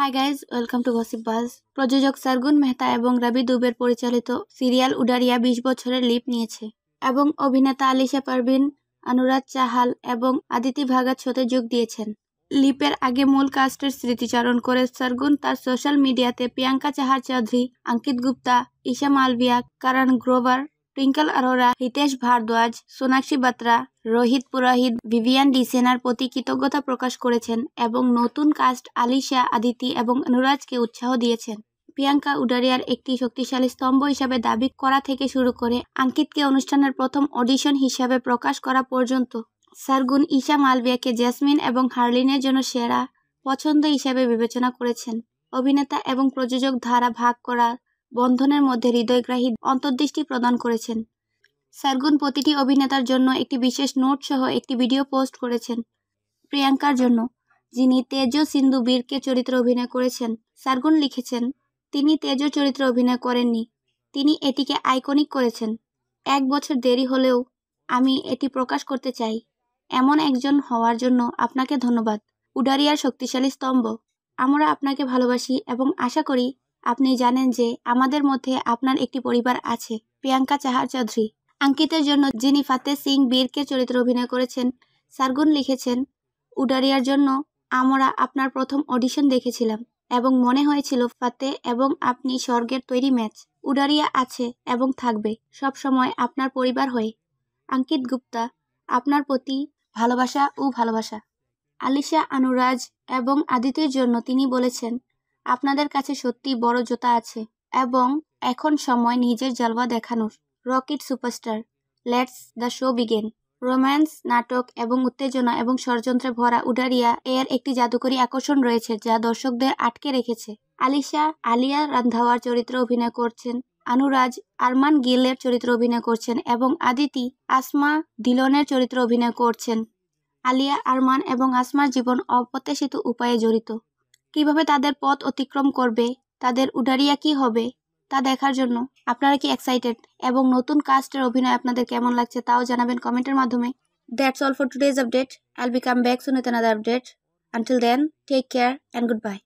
high guys welcome to gossip বাস প্রযোজক সারগুন মেহতা এবং রবি দুবের পরিচালিত সিরিয়াল উডারিয়া বিশ বছরের লিপ নিয়েছে এবং অভিনেতা আলিশা পারভিন অনুরাগ চাহাল এবং আদিতি ভাগাত সাথে যোগ দিয়েছেন লিপের আগে মূল কাস্টের স্মৃতিচারণ করে সারগুন তার সোশ্যাল মিডিয়াতে প্রিয়াঙ্কা চাহার চৌধুরী অঙ্কিত গুপ্তা ঈশা মালভিয়া কারণ গ্রোভার টুইঙ্কল আরোরা হিতেশ ভারদ্বাজ সোনাক্ষী বাত্রা রোহিত পুরোহিত ভিভিয়ান ডিসেনার প্রতি কৃতজ্ঞতা প্রকাশ করেছেন এবং নতুন কাস্ট আলিশা আদিতি এবং অনুরাজকে উৎসাহ দিয়েছেন প্রিয়াঙ্কা উডারিয়ার একটি শক্তিশালী স্তম্ভ হিসাবে দাবি করা থেকে শুরু করে আঙ্কিতকে অনুষ্ঠানের প্রথম অডিশন হিসাবে প্রকাশ করা পর্যন্ত সারগুন ঈশা মালবিয়াকে জ্যাসমিন এবং হার্লিনের জন্য সেরা পছন্দ হিসাবে বিবেচনা করেছেন অভিনেতা এবং প্রযোজক ধারা ভাগ করা বন্ধনের মধ্যে হৃদয়গ্রাহী অন্তর্দৃষ্টি প্রদান করেছেন সারগুন প্রতিটি অভিনেতার জন্য একটি বিশেষ নোট সহ একটি ভিডিও পোস্ট করেছেন প্রিয়াঙ্কার জন্য যিনি তেজ সিন্ধু বীরকে চরিত্রে অভিনয় করেছেন সারগুন লিখেছেন তিনি তেজ চরিত্রে অভিনয় করেননি তিনি এটিকে আইকনিক করেছেন এক বছর দেরি হলেও আমি এটি প্রকাশ করতে চাই এমন একজন হওয়ার জন্য আপনাকে ধন্যবাদ উডারিয়ার শক্তিশালী স্তম্ভ আমরা আপনাকে ভালোবাসি এবং আশা করি আপনি জানেন যে আমাদের মধ্যে আপনার একটি পরিবার আছে প্রিয়াঙ্কা চাহার চৌধুরী আঙ্কিতের জন্য যিনি ফাতে সিং বীরকে চরিত্র অভিনয় করেছেন সারগুন লিখেছেন উডারিয়ার জন্য আমরা আপনার প্রথম অডিশন দেখেছিলাম এবং মনে হয়েছিল ফাতে এবং আপনি স্বর্গের তৈরি ম্যাচ উডারিয়া আছে এবং থাকবে সব সময় আপনার পরিবার হয়ে আঙ্কিত গুপ্তা আপনার প্রতি ভালোবাসা ও ভালোবাসা আলিশা আনুরাজ এবং আদিত্যের জন্য তিনি বলেছেন আপনাদের কাছে সত্যি বড় জোতা আছে এবং এখন সময় নিজের জলবা দেখানোর rocket superstar let's the show begin romance নাটক এবং উত্তেজনা এবং ষড়যন্ত্রে ভরা উডারিয়া এর একটি জাদুকরী আকর্ষণ রয়েছে যা দর্শকদের আটকে রেখেছে আলিশা আলিয়া রান্ধাওয়ার চরিত্র অভিনয় করছেন আনুরাজ আরমান গিলের চরিত্র অভিনয় করছেন এবং আদিতি আসমা দিলনের চরিত্র অভিনয় করছেন আলিয়া আরমান এবং আসমার জীবন অপ্রত্যাশিত উপায়ে জড়িত কিভাবে তাদের পথ অতিক্রম করবে তাদের উডারিয়া কি হবে তা দেখার জন্য আপনারা কি এক্সাইটেড এবং নতুন কাস্টের অভিনয় আপনাদের কেমন লাগছে তাও জানাবেন কমেন্টের মাধ্যমে that's all for today's update I'll be come back soon update until then take care and good by